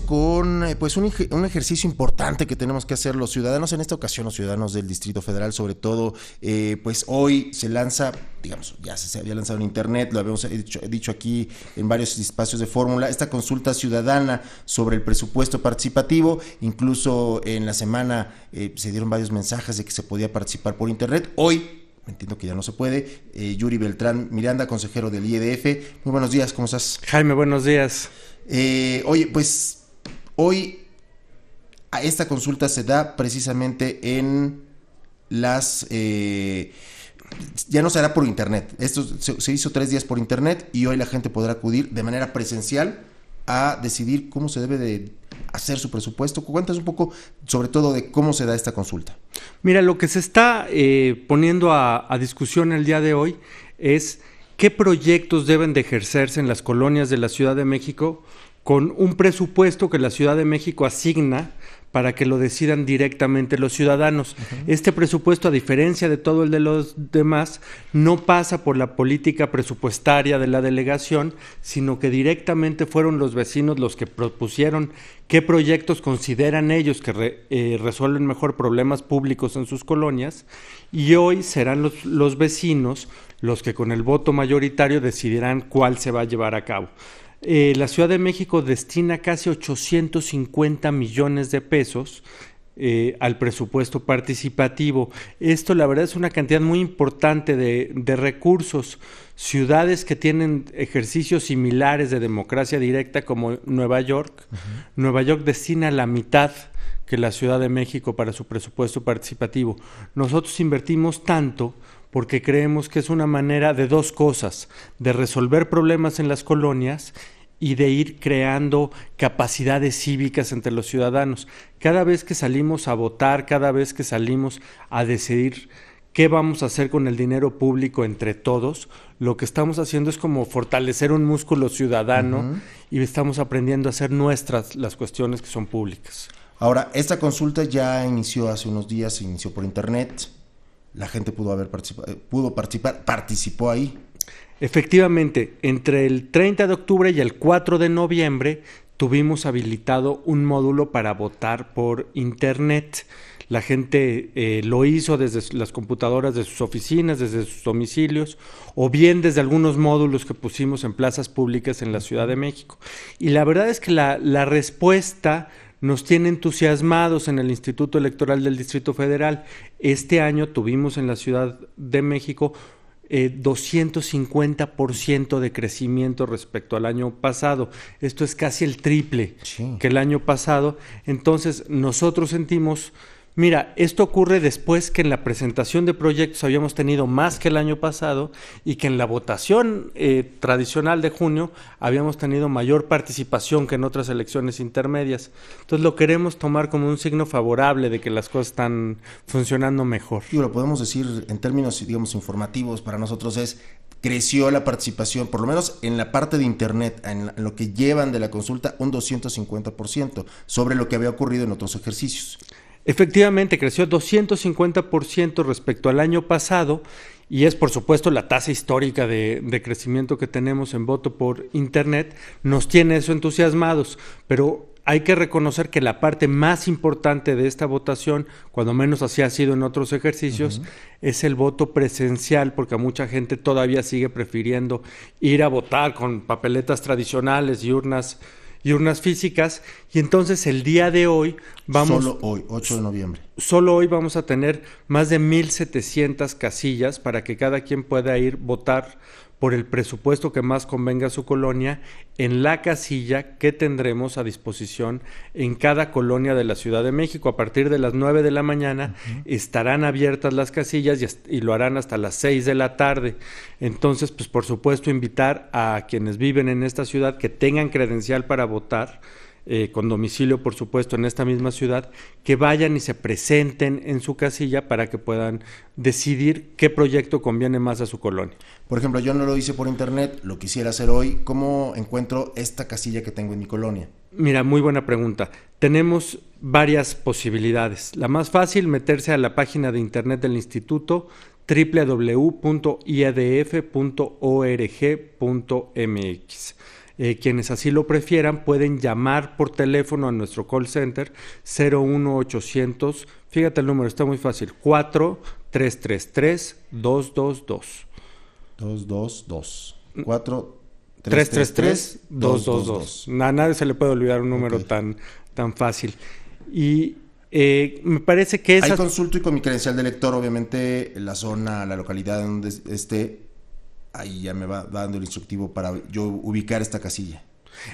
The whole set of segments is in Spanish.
con eh, pues un, ejercicio importante que tenemos que hacer los ciudadanos, en esta ocasión los ciudadanos del Distrito Federal, sobre todo, eh, pues hoy se lanza, digamos, ya se, había lanzado en Internet, lo habíamos dicho, aquí en varios espacios de fórmula, esta consulta ciudadana sobre el presupuesto participativo, incluso en la semana eh, se dieron varios mensajes de que se podía participar por Internet, hoy entiendo que ya no se puede. Yuri Beltrán Miranda, consejero del IEDF. Muy buenos días, ¿cómo estás? Jaime, buenos días. oye, pues Hoy esta consulta se da precisamente en las... Eh, ya no se hará por internet. Esto se hizo tres días por internet y hoy la gente podrá acudir de manera presencial a decidir cómo se debe de hacer su presupuesto. Cuéntanos un poco sobre todo de cómo se da esta consulta. Mira, lo que se está eh, poniendo a, a, discusión el día de hoy es qué proyectos deben de ejercerse en las colonias de la Ciudad de México con un presupuesto que la Ciudad de México asigna para que lo decidan directamente los ciudadanos. Este presupuesto, a diferencia de todo el de los demás, no pasa por la política presupuestaria de la delegación, sino que directamente fueron los vecinos los que propusieron qué proyectos consideran ellos que eh, resuelven mejor problemas públicos en sus colonias y hoy serán los vecinos los que con el voto mayoritario decidirán cuál se va a llevar a cabo. Eh, la Ciudad de México destina casi 850 millones de pesos eh, al presupuesto participativo. Esto la verdad es una cantidad muy importante de, recursos. Ciudades que tienen ejercicios similares de democracia directa como Nueva York, Nueva York destina la mitad que la Ciudad de México para su presupuesto participativo. Nosotros invertimos tanto porque creemos que es una manera de dos cosas, de resolver problemas en las colonias y de ir creando capacidades cívicas entre los ciudadanos. Cada vez que salimos a votar, cada vez que salimos a decidir qué vamos a hacer con el dinero público entre todos, lo que estamos haciendo es como fortalecer un músculo ciudadano y estamos aprendiendo a hacer nuestras las cuestiones que son públicas. Ahora, esta consulta ya inició hace unos días, inició por internet. La gente pudo haber eh, pudo participar, participó ahí. Efectivamente, entre el 30 de octubre y el 4 de noviembre tuvimos habilitado un módulo para votar por Internet. La gente eh, lo hizo desde las computadoras de sus oficinas, desde sus domicilios, o bien desde algunos módulos que pusimos en plazas públicas en la Ciudad de México. Y la verdad es que la respuesta nos tiene entusiasmados en el Instituto Electoral del Distrito Federal. Este año tuvimos en la Ciudad de México eh, 250% de crecimiento respecto al año pasado. Esto es casi el triple que el año pasado. Entonces, nosotros sentimos Mira, esto ocurre después que en la presentación de proyectos habíamos tenido más que el año pasado y que en la votación eh, tradicional de junio habíamos tenido mayor participación que en otras elecciones intermedias. Entonces lo queremos tomar como un signo favorable de que las cosas están funcionando mejor. Y lo podemos decir en términos, digamos, informativos para nosotros es creció la participación, por lo menos en la parte de Internet, en lo que llevan de la consulta, un 250% sobre lo que había ocurrido en otros ejercicios. Efectivamente, creció 250% respecto al año pasado y es por supuesto la tasa histórica de, crecimiento que tenemos en voto por Internet, nos tiene eso entusiasmados, pero hay que reconocer que la parte más importante de esta votación, cuando menos así ha sido en otros ejercicios, es el voto presencial, porque mucha gente todavía sigue prefiriendo ir a votar con papeletas tradicionales y urnas y urnas físicas. Y entonces el día de hoy vamos... Solo hoy, 8 de noviembre. Solo hoy vamos a tener más de 1.700 casillas para que cada quien pueda ir votar por el presupuesto que más convenga a su colonia en la casilla que tendremos a disposición en cada colonia de la Ciudad de México. A partir de las 9 de la mañana estarán abiertas las casillas y, lo harán hasta las 6 de la tarde. Entonces, pues por supuesto, invitar a quienes viven en esta ciudad que tengan credencial para votar eh, con domicilio, por supuesto, en esta misma ciudad, que vayan y se presenten en su casilla para que puedan decidir qué proyecto conviene más a su colonia. Por ejemplo, yo no lo hice por internet, lo quisiera hacer hoy. ¿Cómo encuentro esta casilla que tengo en mi colonia? Mira, muy buena pregunta. Tenemos varias posibilidades. La más fácil, meterse a la página de internet del instituto www.iadf.org.mx. Eh, quienes así lo prefieran pueden llamar por teléfono a nuestro call center 01800, fíjate el número, está muy fácil, 4333 222. 222. 4 333 222. A nadie se le puede olvidar un número tan, tan fácil. Y eh, me parece que es. Ahí consulto y con mi credencial de lector, obviamente, la zona, la localidad donde esté, ahí ya me va dando el instructivo para yo ubicar esta casilla.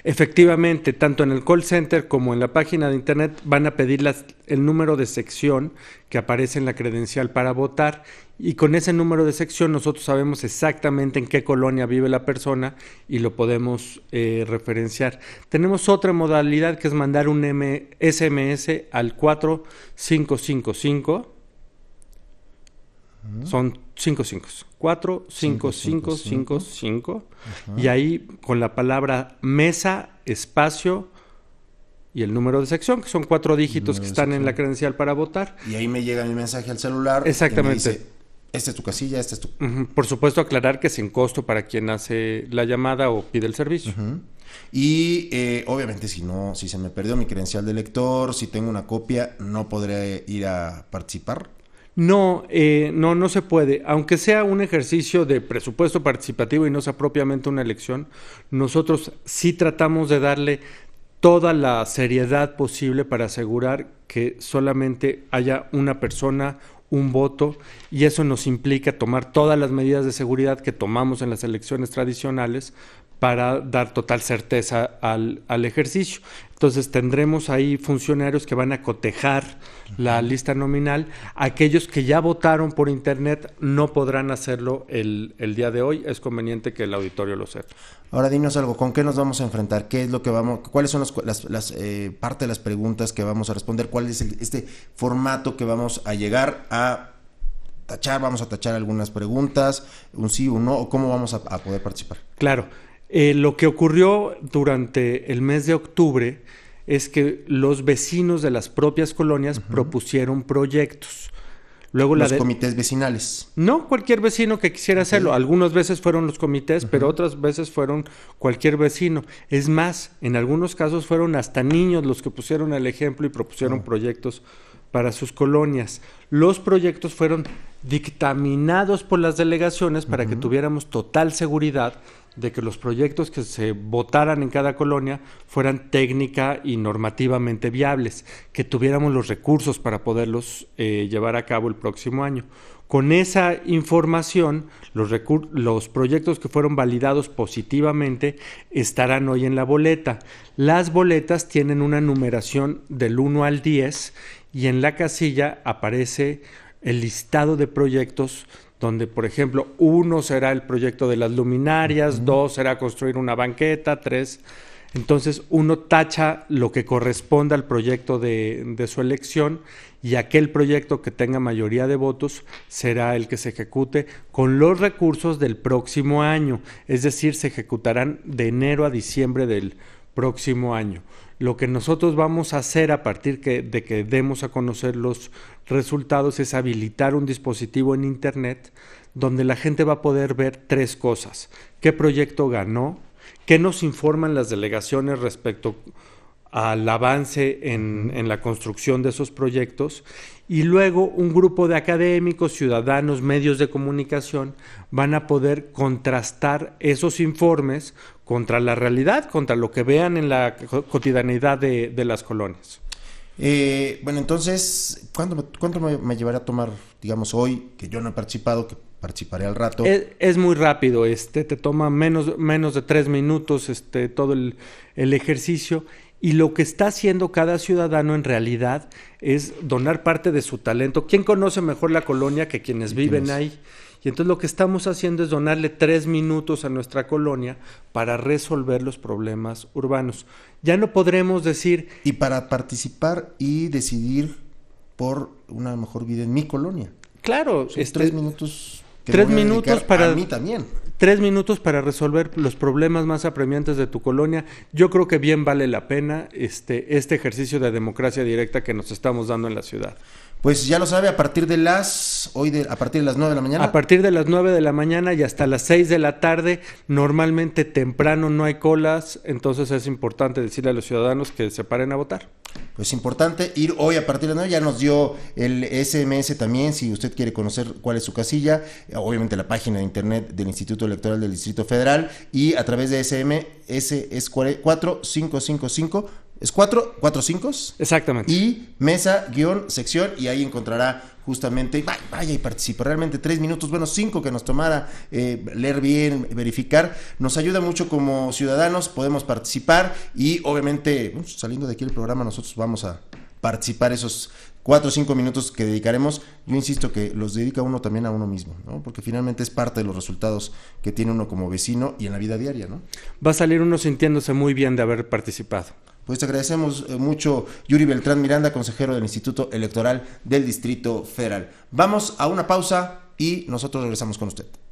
Efectivamente, tanto en el call center como en la página de internet van a pedir el número de sección que aparece en la credencial para votar y con ese número de sección nosotros sabemos exactamente en qué colonia vive la persona y lo podemos eh, referenciar. Tenemos otra modalidad que es mandar un SMS al 4555 son cinco cinco. Cuatro, cinco, cinco, cinco, cinco. Y ahí con la palabra mesa, espacio y el número de sección, que son cuatro dígitos que están en la credencial para votar. Y ahí me llega mi mensaje al celular. Exactamente. esta es tu casilla, esta es tu... Por supuesto, aclarar que es en costo para quien hace la llamada o pide el servicio. Y eh, obviamente si no, si se me perdió mi credencial de lector, si tengo una copia, no podré ir a participar. No, eh, no, no se puede. Aunque sea un ejercicio de presupuesto participativo y no sea propiamente una elección, nosotros sí tratamos de darle toda la seriedad posible para asegurar que solamente haya una persona, un voto, y eso nos implica tomar todas las medidas de seguridad que tomamos en las elecciones tradicionales para dar total certeza al, al ejercicio. Entonces tendremos ahí funcionarios que van a cotejar la lista nominal. Aquellos que ya votaron por Internet no podrán hacerlo el, el día de hoy. Es conveniente que el auditorio lo sepa. Ahora dinos algo, ¿con qué nos vamos a enfrentar? ¿Qué es lo que vamos, cuáles son las, las eh, parte de las preguntas que vamos a responder? ¿Cuál es este formato que vamos a llegar a tachar? Vamos a tachar algunas preguntas, un sí, o un no, cómo vamos a, a poder participar. Claro. Eh, lo que ocurrió durante el mes de octubre es que los vecinos de las propias colonias propusieron proyectos. Luego los comités vecinales. No, cualquier vecino que quisiera hacerlo. Algunas veces fueron los comités, pero otras veces fueron cualquier vecino. Es más, en algunos casos fueron hasta niños los que pusieron el ejemplo y propusieron proyectos para sus colonias. Los proyectos fueron dictaminados por las delegaciones para que tuviéramos total seguridad de que los proyectos que se votaran en cada colonia fueran técnica y normativamente viables, que tuviéramos los recursos para poderlos eh, llevar a cabo el próximo año. Con esa información, los, los proyectos que fueron validados positivamente estarán hoy en la boleta. Las boletas tienen una numeración del 1 al 10 y en la casilla aparece el listado de proyectos donde, por ejemplo, uno será el proyecto de las luminarias, dos será construir una banqueta, tres. Entonces uno tacha lo que corresponda al proyecto de, su elección y aquel proyecto que tenga mayoría de votos será el que se ejecute con los recursos del próximo año. Es decir, se ejecutarán de enero a diciembre del próximo año lo que nosotros vamos a hacer a partir de que demos a conocer los resultados es habilitar un dispositivo en Internet donde la gente va a poder ver tres cosas. ¿Qué proyecto ganó? ¿Qué nos informan las delegaciones respecto al avance en, la construcción de esos proyectos y luego un grupo de académicos, ciudadanos, medios de comunicación van a poder contrastar esos informes contra la realidad, contra lo que vean en la cotidianidad de, las colonias. Eh, bueno, entonces, ¿cuánto, me, llevará a tomar, digamos, hoy, que yo no he participado, que participaré al rato? Es, muy rápido, este, te toma menos, menos de tres minutos este, todo el, el ejercicio y lo que está haciendo cada ciudadano en realidad es donar parte de su talento. ¿Quién conoce mejor la colonia que quienes viven ahí? Y entonces lo que estamos haciendo es donarle tres minutos a nuestra colonia para resolver los problemas urbanos. Ya no podremos decir... Y para participar y decidir por una mejor vida en mi colonia. Claro. es este, tres minutos. Que tres minutos para... mí también. Tres minutos para resolver los problemas más apremiantes de tu colonia. Yo creo que bien vale la pena este, este ejercicio de democracia directa que nos estamos dando en la ciudad. Pues ya lo sabe, a partir de las, hoy de, a partir de las 9 de la mañana. A partir de las 9 de la mañana y hasta las 6 de la tarde, normalmente temprano no hay colas, entonces es importante decirle a los ciudadanos que se paren a votar. Pues importante ir hoy a partir de las 9, ya nos dio el SMS también, si usted quiere conocer cuál es su casilla, eh, obviamente la página de internet del Instituto Electoral del Distrito Federal y a través de SMS es 4555 es cuatro, cuatro cinco. Exactamente. Y mesa, guión, sección, y ahí encontrará justamente, vaya, vaya y participa. Realmente tres minutos, bueno, cinco que nos tomara eh, leer bien, verificar, nos ayuda mucho como ciudadanos, podemos participar y obviamente saliendo de aquí el programa nosotros vamos a participar esos cuatro o cinco minutos que dedicaremos, yo insisto que los dedica uno también a uno mismo, ¿no? Porque finalmente es parte de los resultados que tiene uno como vecino y en la vida diaria, ¿no? Va a salir uno sintiéndose muy bien de haber participado. Pues te agradecemos eh, mucho, Yuri Beltrán Miranda, consejero del Instituto Electoral del Distrito Federal. Vamos a una pausa y nosotros regresamos con usted.